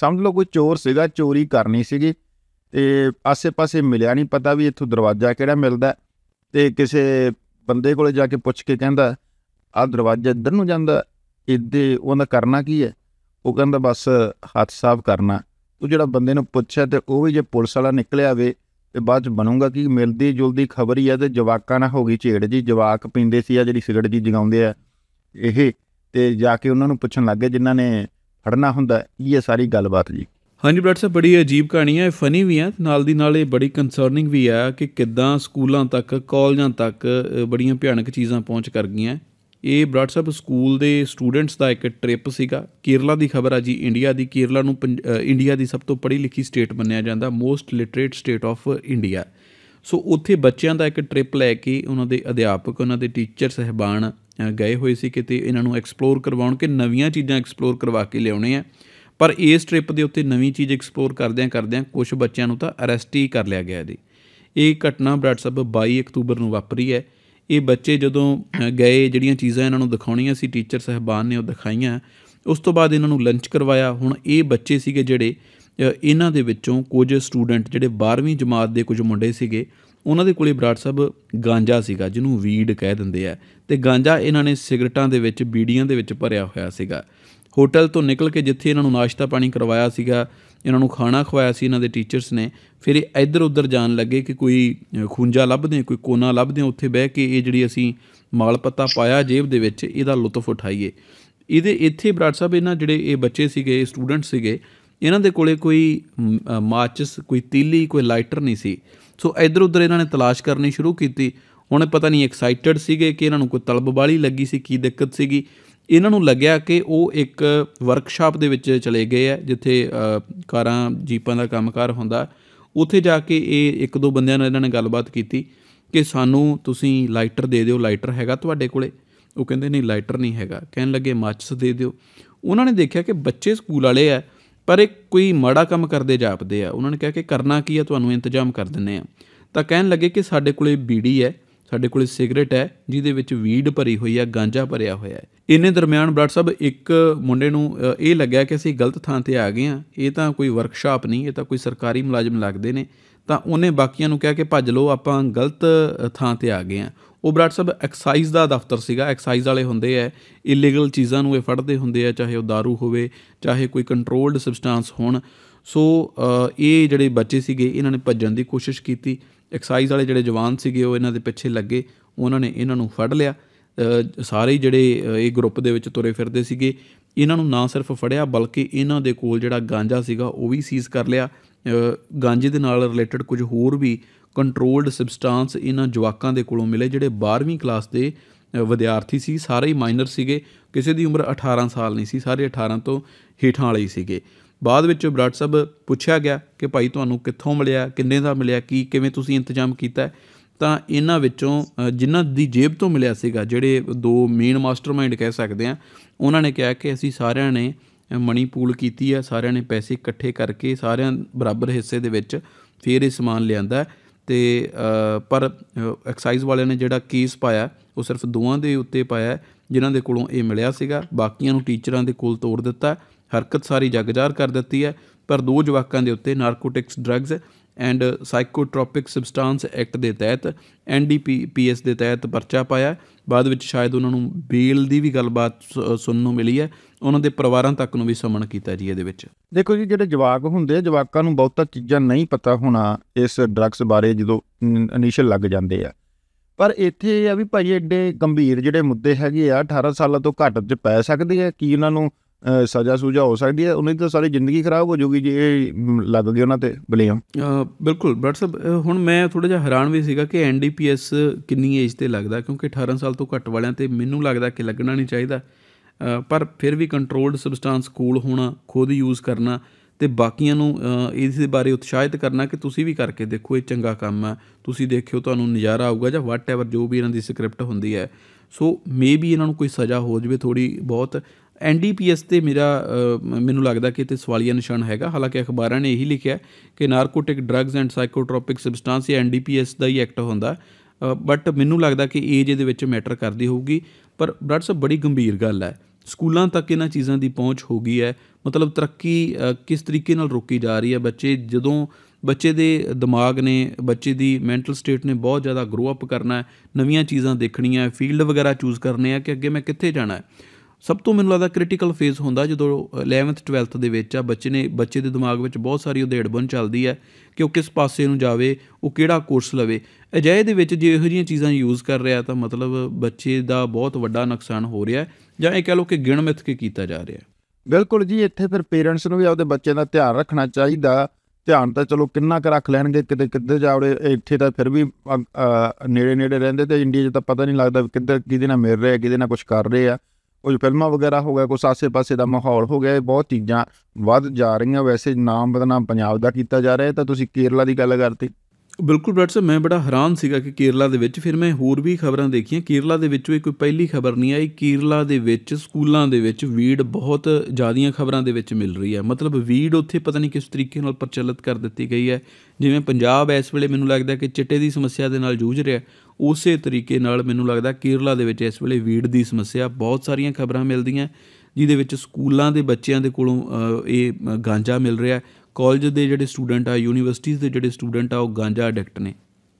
ਸਮਝ ਲਓ ਕੋਈ ਚੋਰ ਸੀਗਾ ਚੋਰੀ ਕਰਨੀ ਸੀਗੀ ਤੇ ਆਸੇ-ਪਾਸੇ ਮਿਲਿਆ ਨਹੀਂ ਪਤਾ ਵੀ ਇੱਥੋਂ ਦਰਵਾਜ਼ਾ ਕਿਹੜਾ ਮਿਲਦਾ ਤੇ ਕਿਸੇ ਬੰਦੇ ਕੋਲੇ ਜਾ ਕੇ ਪੁੱਛ ਕੇ ਕਹਿੰਦਾ ਆਹ ਦਰਵਾਜ਼ਾ ਇੱਧਰ ਨੂੰ ਜਾਂਦਾ ਇੱਦੇ ਉਹਨਾਂ ਕਰਨਾ ਕੀ ਹੈ ਉਹ ਕਹਿੰਦਾ ਬਸ ਹੱਥ ਸਾਫ਼ ਕਰਨਾ ਉਹ ਜਿਹੜਾ ਬੰਦੇ ਨੂੰ ਪੁੱਛਿਆ ਤੇ ਉਹ ਵੀ ਜੇ ਪੁਲਿਸ ਵਾਲਾ ਨਿਕਲਿਆ ਵੇ ਤੇ ਬਾਅਦ ਚ ਬਣੂਗਾ ਕਿ ਮਿਲਦੀ ਜੁਲਦੀ ਖਬਰ ਹੀ ਆ ਤੇ ਜਵਾਕਾਂ ਨਾਲ ਹੋ ਗਈ ਛੇੜ ਜੀ ਜਵਾਕ ਪਿੰਦੇ ਸੀ ਆ ਜਿਹੜੀ ਸਿਗਰਟ ਜੀ ਜਗਾਉਂਦੇ ਆ ਇਹ ਤੇ ਜਾ ਕੇ ਉਹਨਾਂ ਨੂੰ ਪੁੱਛਣ ਲੱਗੇ ਜਿਨ੍ਹਾਂ ਨੇ ਫੜਨਾ ਹੁੰਦਾ ਇਹ ਸਾਰੀ ਗੱਲਬਾਤ ਜੀ ਹਾਂਜੀ ਬ੍ਰਦਰ ਸਾਹਿਬ ਬੜੀ ਅਜੀਬ ਕਹਾਣੀ ਹੈ ਫਨੀ ਵੀ ਹੈ ਨਾਲ ਦੀ ਨਾਲ ਇਹ ਬੜੀ ਕਨਸਰਨਿੰਗ ਵੀ ਹੈ ਕਿ ਕਿੱਦਾਂ ਸਕੂਲਾਂ ਤੱਕ ਕਾਲਜਾਂ ਤੱਕ ਬੜੀਆਂ ਭਿਆਨਕ ਚੀਜ਼ਾਂ ਪਹੁੰਚ ਕਰ ਗਈਆਂ ਇਹ ਬ੍ਰਦਰ ਸਾਹਿਬ ਸਕੂਲ ਦੇ ਸਟੂਡੈਂਟਸ ਦਾ ਇੱਕ ਟ੍ਰਿਪ ਸੀਗਾ ਕੇਰਲਾ ਦੀ ਖਬਰ ਆ ਜੀ ਇੰਡੀਆ ਦੀ ਕੇਰਲਾ ਨੂੰ ਇੰਡੀਆ ਦੀ ਸਭ ਤੋਂ ਪੜ੍ਹੀ ਲਿਖੀ ਸਟੇਟ ਮੰਨਿਆ ਜਾਂਦਾ most literate state of India so ਉੱਥੇ ਬੱਚਿਆਂ ਦਾ ਇੱਕ ਟ੍ਰਿਪ ਲੈ ਕੇ ਉਹਨਾਂ ਦੇ ਅਧਿਆਪਕ ਉਹਨਾਂ ਦੇ ਟੀਚਰ ਸਹਿਬਾਨ ਗਏ ਹੋਏ ਸੀ ਕਿਤੇ ਇਹਨਾਂ ਨੂੰ ਐਕਸਪਲੋਰ ਕਰਵਾਉਣ ਕਿ ਨਵੀਆਂ ਚੀਜ਼ਾਂ ਐਕਸਪਲੋਰ ਕਰਵਾ ਕੇ ਲਿਆਉਣੇ ਆ ਪਰ ਇਸ ਟ੍ਰਿਪ ਦੇ ਉੱਤੇ ਨਵੀਂ ਚੀਜ਼ ਐਕਸਪਲੋਰ ਕਰਦਿਆਂ ਕਰਦਿਆਂ ਕੁਝ ਬੱਚਿਆਂ ਨੂੰ ਤਾਂ ਅਰੈਸਟ ਹੀ ਕਰ ਲਿਆ ਗਿਆ ਇਹਦੇ ਇਹ ਘਟਨਾ ਬਰਾੜ ਸਾਹਿਬ 22 ਅਕਤੂਬਰ ਨੂੰ ਵਾਪਰੀ ਹੈ ਇਹ ਬੱਚੇ ਜਦੋਂ ਗਏ ਜਿਹੜੀਆਂ ਚੀਜ਼ਾਂ ਇਹਨਾਂ ਨੂੰ ਦਿਖਾਉਣੀਆਂ ਸੀ ਟੀਚਰ ਸਹਿਬਾਨ ਨੇ ਉਹ ਦਿਖਾਈਆਂ ਉਸ ਤੋਂ ਬਾਅਦ ਇਹਨਾਂ ਨੂੰ ਲੰਚ ਕਰਵਾਇਆ ਹੁਣ ਇਹ ਬੱਚੇ ਸੀਗੇ ਜਿਹੜੇ ਇਹਨਾਂ ਦੇ ਵਿੱਚੋਂ ਕੁਝ ਸਟੂਡੈਂਟ ਜਿਹੜੇ 12ਵੀਂ ਜਮਾਤ ਦੇ ਕੁਝ ਮੁੰਡੇ ਸੀਗੇ ਉਹਨਾਂ ਦੇ ਕੋਲੇ ਬਰਾੜ ਸਾਹਿਬ ਗਾਂਜਾ ਸੀਗਾ ਜਿਹਨੂੰ ਵੀਡ ਕਹਿ ਦਿੰਦੇ ਆ ਤੇ ਗਾਂਜਾ ਇਹਨਾਂ ਨੇ ਸਿਗਰਟਾਂ ਦੇ ਵਿੱਚ ਬੀੜੀਆਂ ਦੇ ਵਿੱਚ ਭਰਿਆ ਹੋਇਆ ਸੀਗਾ ਹੋਟਲ ਤੋਂ ਨਿਕਲ ਕੇ ਜਿੱਥੇ ਇਹਨਾਂ ਨੂੰ ਨਾਸ਼ਤਾ ਪਾਣੀ ਕਰਵਾਇਆ ਸੀਗਾ ਇਹਨਾਂ ਨੂੰ ਖਾਣਾ ਖਵਾਇਆ ਸੀ ਇਹਨਾਂ ਦੇ ਟੀਚਰਸ ਨੇ ਫਿਰ ਇਹ ਇੱਧਰ ਉੱਧਰ ਜਾਣ ਲੱਗੇ ਕਿ ਕੋਈ ਖੁੰਝਾ ਲੱਭਦੇ ਕੋਈ ਕੋਨਾ ਲੱਭਦੇ ਉੱਥੇ ਬਹਿ ਕੇ ਇਹ ਜਿਹੜੀ ਅਸੀਂ ਮਾਲ ਪੱਤਾ ਪਾਇਆ ਜੇਬ ਦੇ ਵਿੱਚ ਇਹਦਾ ਲੁਤਫ ਉਠਾਈਏ ਇਹਦੇ ਇੱਥੇ ਬਰਾੜ ਸਾਹਿਬ ਇਹਨਾਂ ਜਿਹੜੇ ਇਹ ਬੱਚੇ ਸੀਗੇ ਸਟੂਡੈਂਟ ਸੀਗੇ ਇਹਨਾਂ ਦੇ ਕੋਲੇ ਕੋਈ ਮਾਚਸ ਕੋਈ ਤੀਲੀ ਕੋਈ ਲਾਈਟਰ ਨਹੀਂ ਸੀ ਸੋ ਇਧਰ ਉਧਰ ਇਹਨਾਂ ਨੇ ਤਲਾਸ਼ ਕਰਨੀ ਸ਼ੁਰੂ ਕੀਤੀ ਹੁਣ ਪਤਾ ਨਹੀਂ ਐਕਸਾਈਟਡ ਸੀਗੇ ਕਿ ਇਹਨਾਂ ਨੂੰ ਕੋਈ ਤਲਬ ਵਾਲੀ ਲੱਗੀ ਸੀ ਕੀ ਦਿੱਕਤ ਸੀਗੀ ਇਹਨਾਂ ਨੂੰ ਲੱਗਿਆ ਕਿ ਉਹ ਇੱਕ ਵਰਕਸ਼ਾਪ ਦੇ ਵਿੱਚ ਚਲੇ ਗਏ ਆ ਜਿੱਥੇ ਕਾਰਾਂ ਜੀਪਾਂ ਦਾ ਕੰਮਕਾਰ ਹੁੰਦਾ ਉੱਥੇ ਜਾ ਕੇ ਇਹ ਇੱਕ ਦੋ ਬੰਦਿਆਂ ਨਾਲ ਇਹਨਾਂ ਨੇ ਗੱਲਬਾਤ ਕੀਤੀ ਕਿ ਸਾਨੂੰ ਤੁਸੀਂ ਲਾਈਟਰ ਦੇ ਦਿਓ ਲਾਈਟਰ ਹੈਗਾ ਤੁਹਾਡੇ ਕੋਲੇ ਉਹ ਕਹਿੰਦੇ ਨਹੀਂ ਲਾਈਟਰ ਨਹੀਂ ਹੈਗਾ ਕਹਿਣ ਲੱਗੇ ਮਾਚਸ ਦੇ ਦਿਓ ਉਹਨਾਂ ਨੇ ਦੇਖਿਆ ਕਿ ਬੱਚੇ ਸਕੂਲ ਵਾਲੇ ਆ ਪਰ ਇਹ ਕੋਈ ਮਾੜਾ ਕੰਮ ਕਰਦੇ ਜਾਪਦੇ ਆ ਉਹਨਾਂ ਨੇ ਕਿਹਾ ਕਿ ਕਰਨਾ ਕੀ ਆ ਤੁਹਾਨੂੰ ਇੰਤਜ਼ਾਮ ਕਰ ਦਿੰਨੇ ਆ ਤਾਂ ਕਹਿਣ ਲੱਗੇ ਕਿ ਸਾਡੇ ਕੋਲੇ ਬੀੜੀ ਹੈ ਸਾਡੇ ਕੋਲੇ ਸਿਗਰਟ ਹੈ ਜਿਹਦੇ ਵਿੱਚ ਵੀਡ ਭਰੀ ਹੋਈ ਆ ਗਾਂਜਾ ਭਰਿਆ ਹੋਇਆ ਹੈ ਇੰਨੇ ਦਰਮਿਆਨ ਬ੍ਰਾਟ ਸਾਹਿਬ ਇੱਕ ਮੁੰਡੇ ਨੂੰ ਇਹ ਲੱਗਿਆ ਕਿ ਅਸੀਂ ਗਲਤ ਥਾਂ ਤੇ ਆ ਗਏ ਆ ਇਹ ਤਾਂ ਕੋਈ ਵਰਕਸ਼ਾਪ ਨਹੀਂ ਇਹ ਤਾਂ ਕੋਈ ਸਰਕਾਰੀ ਮੁਲਾਜ਼ਮ ਲੱਗਦੇ ਨੇ ਤਾਂ ਉਹਨੇ ਬਾਕੀਆਂ ਨੂੰ ਕਿਹਾ ਕਿ ਭੱਜ ਲਓ ਆਪਾਂ ਗਲਤ ਥਾਂ ਤੇ ਆ ਗਏ ਆ ਉਹ ਬਰਾੜ ਸਾਹਿਬ ਐਕਸਾਈਜ਼ ਦਾ ਦਫ਼ਤਰ ਸੀਗਾ ਐਕਸਾਈਜ਼ ਵਾਲੇ ਹੁੰਦੇ ਐ ਇਲੀਗਲ ਚੀਜ਼ਾਂ ਨੂੰ ਇਹ ਫੜਦੇ ਹੁੰਦੇ ਆ ਚਾਹੇ ਉਹ दारू ਹੋਵੇ ਚਾਹੇ ਕੋਈ ਕੰਟਰੋਲਡ ਸਬਸਟੈਂਸ ਹੋਣ ਸੋ ਇਹ ਜਿਹੜੇ ਬੱਚੇ ਸੀਗੇ ਇਹਨਾਂ ਨੇ ਭੱਜਣ ਦੀ ਕੋਸ਼ਿਸ਼ ਕੀਤੀ ਐਕਸਾਈਜ਼ ਵਾਲੇ ਜਿਹੜੇ ਜਵਾਨ ਸੀਗੇ ਉਹ ਇਹਨਾਂ ਦੇ ਪਿੱਛੇ ਲੱਗੇ ਉਹਨਾਂ ਨੇ ਇਹਨਾਂ ਨੂੰ ਫੜ ਲਿਆ ਸਾਰੇ ਜਿਹੜੇ ਇਹ ਗਰੁੱਪ ਦੇ ਵਿੱਚ ਤੁਰੇ ਫਿਰਦੇ ਸੀਗੇ ਇਹਨਾਂ ਨੂੰ ਨਾ ਸਿਰਫ ਫੜਿਆ ਬਲਕਿ ਇਹਨਾਂ ਦੇ ਕੋਲ ਜਿਹੜਾ ਗਾਂਜਾ ਸੀਗਾ ਉਹ ਵੀ ਸੀਜ਼ ਕਰ ਲਿਆ ਗਾਂਜੇ ਦੇ ਨਾਲ ਰਿਲੇਟਡ ਕੁਝ ਹੋਰ ਵੀ ਕੰਟਰੋਲਡ ਸਬਸਟੈਂਸ ਇਹਨਾਂ ਜਵਾਕਾਂ ਦੇ ਕੋਲੋਂ ਮਿਲੇ ਜਿਹੜੇ 12ਵੀਂ ਕਲਾਸ ਦੇ ਵਿਦਿਆਰਥੀ ਸੀ ਸਾਰੇ ਹੀ ਮਾਈਨਰ ਸੀਗੇ ਕਿਸੇ ਦੀ ਉਮਰ 18 ਸਾਲ ਨਹੀਂ ਸੀ ਸਾਰੇ 18 ਤੋਂ ਹੇਠਾਂ ਵਾਲੇ ਹੀ ਸੀਗੇ ਬਾਅਦ ਵਿੱਚ ਬਰਾਟ ਸਾਹਿਬ ਪੁੱਛਿਆ ਗਿਆ ਕਿ ਭਾਈ ਤੁਹਾਨੂੰ ਕਿੱਥੋਂ ਮਿਲਿਆ ਕਿੰਨੇ ਦਾ ਮਿਲਿਆ ਕੀ ਕਿਵੇਂ ਤੁਸੀਂ ਇੰਤਜ਼ਾਮ ਕੀਤਾ ਤਾਂ ਇਹਨਾਂ ਵਿੱਚੋਂ ਜਿਨ੍ਹਾਂ ਦੀ ਜੇਬ ਤੋਂ ਮਿਲਿਆ ਸੀਗਾ ਜਿਹੜੇ ਦੋ ਮੇਨ ਮਾਸਟਰਮਾਈਂਡ ਕਹਿ ਸਕਦੇ ਆ ਉਹਨਾਂ ਨੇ ਕਿਹਾ ਕਿ ਅਸੀਂ ਸਾਰਿਆਂ ਨੇ ਮਣੀ ਪੂਲ ਕੀਤੀ ਆ ਸਾਰਿਆਂ ਨੇ ਪੈਸੇ ਇਕੱਠੇ ਕਰਕੇ ਸਾਰਿਆਂ ਬਰਾਬਰ ਹਿੱਸੇ ਦੇ ਵਿੱਚ ਫਿਰ ਇਹ ਸਮਾਨ ਲਿਆਂਦਾ ਤੇ ਪਰ ਐਕਸਾਈਜ਼ ਵਾਲਿਆਂ ਨੇ ਜਿਹੜਾ ਕੇਸ ਪਾਇਆ ਉਹ ਸਿਰਫ ਦੋਵਾਂ ਦੇ ਉੱਤੇ ਪਾਇਆ ਜਿਨ੍ਹਾਂ ਦੇ ਕੋਲੋਂ ਇਹ ਮਿਲਿਆ ਸੀਗਾ ਬਾਕੀਆਂ ਨੂੰ ਟੀਚਰਾਂ ਦੇ ਕੋਲ ਤੋੜ ਦਿੱਤਾ ਹਰਕਤ ਸਾਰੀ ਜਗਜਾਰ ਕਰ ਦਿੱਤੀ ਹੈ ਪਰ ਦੋ ਜਵਾਕਾਂ ਦੇ ਉੱਤੇ narcotics drugs and psychotropic substance act ਦੇ ਤਹਿਤ ਐਨਡੀਪੀਐਸ ਦੇ ਤਹਿਤ ਪਰਚਾ ਪਾਇਆ ਬਾਅਦ ਵਿੱਚ ਸ਼ਾਇਦ ਉਹਨਾਂ ਨੂੰ ਬੇਲ ਦੀ ਵੀ ਗੱਲਬਾਤ ਸੁਣਨ ਨੂੰ ਮਿਲੀ ਹੈ ਉਹਨਾਂ ਦੇ ਪਰਿਵਾਰਾਂ ਤੱਕ ਨੂੰ ਵੀ ਸਮਨ ਕੀਤਾ ਜੀ ਇਹਦੇ ਵਿੱਚ ਦੇਖੋ ਜੀ ਜਿਹੜੇ ਜਵਾਕ ਹੁੰਦੇ ਆ ਜਵਾਕਾਂ ਨੂੰ ਬਹੁਤਾ ਚੀਜ਼ਾਂ ਨਹੀਂ ਪਤਾ ਹੋਣਾ ਇਸ ਡਰੱਗਸ ਬਾਰੇ ਜਦੋਂ ਇਨੀਸ਼ੀਅਲ ਲੱਗ ਜਾਂਦੇ ਆ ਪਰ ਇੱਥੇ ਇਹ ਆ ਵੀ ਭਾਈ ਐਡੇ ਗੰਭੀਰ ਜਿਹੜੇ ਮੁੱਦੇ ਹੈਗੇ ਆ 18 ਸਾਲਾਂ ਤੋਂ ਘੱਟ ਚ ਪੈ ਸਕਦੇ ਆ ਕੀ ਉਹਨਾਂ ਨੂੰ ਸਜ਼ਾ ਸੂਜਾ ਹੋ ਸਕਦੀ ਹੈ ਉਹਨਾਂ ਦੀ ਤਾਂ ਸਾਰੀ ਜ਼ਿੰਦਗੀ ਖਰਾਬ ਹੋ ਜੂਗੀ ਜੇ ਲੱਗ ਗਏ ਉਹਨਾਂ ਤੇ ਬਲੇਮ ਬਿਲਕੁਲ ਬਟ ਸਰ ਹੁਣ ਮੈਂ ਥੋੜਾ ਜਿਹਾ ਹੈਰਾਨ ਵੀ ਸੀਗਾ ਕਿ ਐਨਡੀਪੀਐਸ ਕਿੰਨੀ ਏਜ ਤੇ ਲੱਗਦਾ ਕਿਉਂਕਿ 18 ਸਾਲ ਤੋਂ ਘੱਟ ਵਾਲਿਆਂ ਤੇ ਮੈਨੂੰ ਲੱਗਦਾ ਕਿ ਲੱਗਣਾ ਨਹੀਂ ਚਾਹੀਦਾ ਪਰ ਫਿਰ ਵੀ ਕੰਟਰੋਲਡ ਸਬਸਟੈਂਸ ਕੋਲ ਹੋਣਾ ਖੁਦ ਯੂਜ਼ ਕਰਨਾ ਤੇ ਬਾਕੀਆਂ ਨੂੰ ਇਸ ਦੇ ਬਾਰੇ ਉਤਸ਼ਾਹਿਤ ਕਰਨਾ ਕਿ ਤੁਸੀਂ ਵੀ ਕਰਕੇ ਦੇਖੋ ਇਹ ਚੰਗਾ ਕੰਮ ਹੈ ਤੁਸੀਂ ਦੇਖਿਓ ਤੁਹਾਨੂੰ ਨਜ਼ਾਰਾ ਆਊਗਾ ਜਾਂ ਵਾਟ ਐਵਰ ਜੋ ਵੀ ਇਹਨਾਂ ਦੀ ਸਕ੍ਰਿਪਟ ਹੁੰਦੀ ਹੈ ਸੋ ਮੇਬੀ ਇਹਨਾਂ ਨੂੰ ਕੋਈ ਸਜ਼ਾ ਹੋ ਜਵੇ ਥੋੜੀ ਬਹੁਤ ਐਨਡੀਪੀਐਸ ਤੇ ਮੇਰਾ ਮੈਨੂੰ ਲੱਗਦਾ ਕਿ ਤੇ ਸਵਾਲੀਆ ਨਿਸ਼ਾਨ ਹੈਗਾ ਹਾਲਾਂਕਿ ਅਖਬਾਰਾਂ ਨੇ ਇਹੀ ਲਿਖਿਆ ਕਿ narcotic drugs and psychotropic substance ਇਹ ਐਨਡੀਪੀਐਸ ਦਾ ਹੀ ਐਕਟ ਹੁੰਦਾ ਬਟ ਮੈਨੂੰ ਲੱਗਦਾ ਕਿ ਏਜ ਇਹਦੇ ਵਿੱਚ ਮੈਟਰ ਕਰਦੀ ਹੋਊਗੀ ਪਰ ਬ੍ਰਡ ਸਾਹਿਬ ਬੜੀ ਗੰਭੀਰ ਗੱਲ ਹੈ ਸਕੂਲਾਂ ਤੱਕ ਇਹਨਾਂ ਚੀਜ਼ਾਂ ਦੀ ਪਹੁੰਚ ਹੋ ਗਈ ਹੈ ਮਤਲਬ ਤਰੱਕੀ ਕਿਸ ਤਰੀਕੇ ਨਾਲ ਰੁਕੀ ਜਾ ਰਹੀ ਹੈ ਬੱਚੇ ਜਦੋਂ ਬੱਚੇ ਦੇ ਦਿਮਾਗ ਨੇ ਬੱਚੇ ਦੀ ਮੈਂਟਲ ਸਟੇਟ ਨੇ ਬਹੁਤ ਜ਼ਿਆਦਾ ਗਰੋ ਅਪ ਕਰਨਾ ਹੈ ਨਵੀਆਂ ਚੀਜ਼ਾਂ ਦੇਖਣੀਆਂ ਹੈ ਫੀਲਡ ਵਗੈਰਾ ਚੂਜ਼ ਕਰਨੇ ਆ ਕਿ ਅੱਗੇ ਮੈਂ ਕਿੱਥੇ ਜਾਣਾ ਹੈ ਸਭ ਤੋਂ ਮੈਨੂੰ ਲੱਗਦਾ ਕ੍ਰਿਟੀਕਲ ਫੇਜ਼ ਹੁੰਦਾ ਜਦੋਂ 11th 12th ਦੇ ਵਿੱਚ ਆ ਬੱਚੇ ਨੇ ਬੱਚੇ ਦੇ ਦਿਮਾਗ ਵਿੱਚ ਬਹੁਤ ਸਾਰੀ ਉਧੇੜਬਨ ਚੱਲਦੀ ਹੈ ਕਿ ਉਹ ਕਿਸ ਪਾਸੇ ਨੂੰ ਜਾਵੇ ਉਹ ਕਿਹੜਾ ਕੋਰਸ ਲਵੇ ਅਜਿਹੇ ਦੇ ਵਿੱਚ ਜੇ ਇਹੋ ਜਿਹੀਆਂ ਚੀਜ਼ਾਂ ਯੂਜ਼ ਕਰ ਰਿਹਾ ਤਾਂ ਮਤਲਬ ਬੱਚੇ ਦਾ ਬਹੁਤ ਵੱਡਾ ਨੁਕਸਾਨ ਹੋ ਰਿਹਾ ਜਾਂ ਇਹ ਕਹ ਲਓ ਕਿ ਗਿਣਮਿਤ ਕੇ ਕੀਤਾ ਜਾ ਰਿਹਾ ਬਿਲਕੁਲ ਜੀ ਇੱਥੇ ਫਿਰ ਪੇਰੈਂਟਸ ਨੂੰ ਵੀ ਆਪਦੇ ਬੱਚੇ ਦਾ ਧਿਆਨ ਰੱਖਣਾ ਚਾਹੀਦਾ ਧਿਆਨ ਤਾਂ ਚਲੋ ਕਿੰਨਾ ਕਰ ਰੱਖ ਲੈਣਗੇ ਕਿਤੇ ਕਿੱਧਰ ਜਾਵੜੇ ਇੱਥੇ ਤਾਂ ਫਿਰ ਵੀ ਨੇੜੇ ਨੇੜੇ ਰਹਿੰਦੇ ਤੇ ਇੰਡੀਆ 'ਚ ਤਾਂ ਪਤਾ ਨਹੀਂ ਲੱਗਦਾ ਕਿੱਧਰ ਕਿਹਦੇ ਨਾਲ ਮਿਲ ਰਿਹਾ ਕਿਹਦੇ ਨਾਲ ਕੁਝ ਕਰ ਰਹੇ ਆ ਕੁਝ ਫਿਲਮਾਂ ਵਗੈਰਾ ਹੋ ਗਿਆ ਕੁਝ ਆਸੇ-ਪਾਸੇ ਦਾ ਮਾਹੌਲ ਹੋ ਗਿਆ ਬਹੁਤ ਚੀਜ਼ਾਂ ਵੱਧ ਜਾ ਰਹੀਆਂ ਵੈਸੇ ਨਾਮ ਬਦਨਾਮ ਪੰਜਾਬ ਦਾ ਕੀਤਾ ਜਾ ਰਿਹਾ ਤਾਂ ਤੁਸੀਂ ਕੇਰਲਾ ਦੀ ਗੱਲ ਕਰਤੀ ਬਿਲਕੁਲ ਬ੍ਰਦਰ ਸਾਹਿਬ ਮੈਂ ਬੜਾ ਹੈਰਾਨ ਸੀਗਾ ਕਿ ਕੇਰਲਾ ਦੇ ਵਿੱਚ ਫਿਰ ਮੈਂ ਹੋਰ ਵੀ ਖਬਰਾਂ ਦੇਖੀਆਂ ਕੇਰਲਾ ਦੇ ਵਿੱਚੋਂ ਇਹ ਕੋਈ ਪਹਿਲੀ ਖਬਰ ਨਹੀਂ ਆਈ ਕੇਰਲਾ ਦੇ ਵਿੱਚ ਸਕੂਲਾਂ ਦੇ ਵਿੱਚ ਵੀਡ ਬਹੁਤ ਜ਼ਿਆਦੀਆਂ ਖਬਰਾਂ ਦੇ ਵਿੱਚ ਮਿਲ ਰਹੀ ਹੈ ਮਤਲਬ ਵੀਡ ਉੱਥੇ ਪਤਾ ਨਹੀਂ ਕਿਸ ਤਰੀਕੇ ਨਾਲ ਪ੍ਰਚਲਿਤ ਕਰ ਦਿੱਤੀ ਗਈ ਹੈ ਜਿਵੇਂ ਪੰਜਾਬ ਇਸ ਵੇਲੇ ਮੈਨੂੰ ਲੱਗਦਾ ਕਿ ਚਿੱਟੇ ਦੀ ਸਮੱਸਿਆ ਦੇ ਨਾਲ ਜੂਝ ਰਿਹਾ ਉਸੇ ਤਰੀਕੇ ਨਾਲ ਮੈਨੂੰ ਲੱਗਦਾ ਕੇਰਲਾ ਦੇ ਵਿੱਚ ਇਸ ਵੇਲੇ ਵੀਡ ਦੀ ਸਮੱਸਿਆ ਬਹੁਤ ਸਾਰੀਆਂ ਖਬਰਾਂ ਮਿਲਦੀਆਂ ਜਿਹਦੇ ਵਿੱਚ ਸਕੂਲਾਂ ਦੇ ਬੱਚਿਆਂ ਦੇ ਕੋਲੋਂ ਇਹ ਗਾਂਜਾ ਮਿਲ ਰਿਹਾ ਹੈ ਕਾਲਜ ਦੇ ਜਿਹੜੇ ਸਟੂਡੈਂਟ ਆ ਯੂਨੀਵਰਸਿਟੀਜ਼ ਦੇ ਜਿਹੜੇ ਸਟੂਡੈਂਟ ਆ ਉਹ ਗਾਂਜਾ ਐਡਿਕਟ ਨੇ